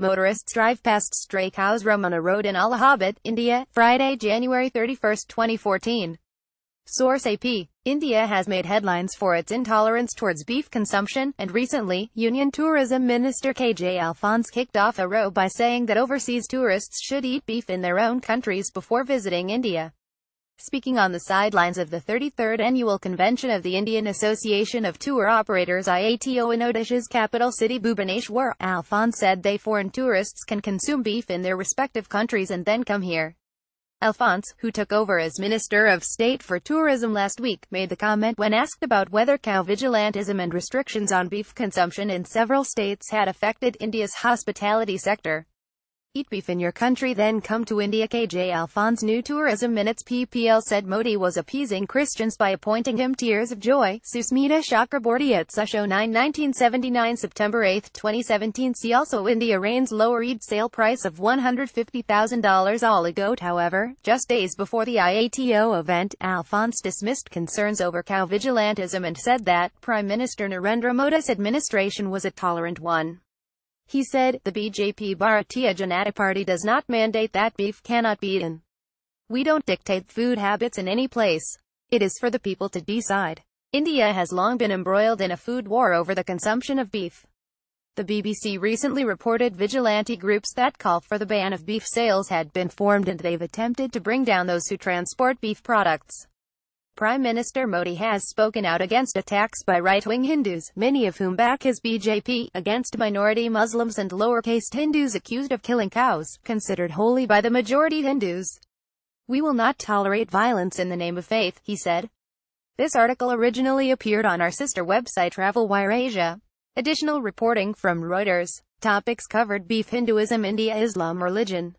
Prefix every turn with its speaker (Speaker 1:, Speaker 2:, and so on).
Speaker 1: Motorists drive past stray cows a Road in Allahabad, India, Friday, January 31, 2014. Source AP. India has made headlines for its intolerance towards beef consumption, and recently, Union Tourism Minister K.J. Alphonse kicked off a row by saying that overseas tourists should eat beef in their own countries before visiting India. Speaking on the sidelines of the 33rd Annual Convention of the Indian Association of Tour Operators IATO in Odisha's capital city Bhubaneswar, Alphonse said they foreign tourists can consume beef in their respective countries and then come here. Alphonse, who took over as Minister of State for Tourism last week, made the comment when asked about whether cow vigilantism and restrictions on beef consumption in several states had affected India's hospitality sector. Eat beef in your country then come to India KJ Alphonse new tourism minutes PPL said Modi was appeasing Christians by appointing him tears of joy. Susmita Chakraborty at Susho 9 1979 September 8, 2017 See also India rains lower Eid sale price of $150,000 all a goat however, just days before the IATO event, Alphonse dismissed concerns over cow vigilantism and said that Prime Minister Narendra Modi's administration was a tolerant one. He said, the BJP Bharatiya Janata Party does not mandate that beef cannot be eaten. We don't dictate food habits in any place. It is for the people to decide. India has long been embroiled in a food war over the consumption of beef. The BBC recently reported vigilante groups that call for the ban of beef sales had been formed and they've attempted to bring down those who transport beef products. Prime Minister Modi has spoken out against attacks by right-wing Hindus, many of whom back his BJP, against minority Muslims and lower caste Hindus accused of killing cows, considered holy by the majority Hindus. We will not tolerate violence in the name of faith, he said. This article originally appeared on our sister website Travelwire Asia. Additional reporting from Reuters. Topics covered Beef Hinduism India Islam Religion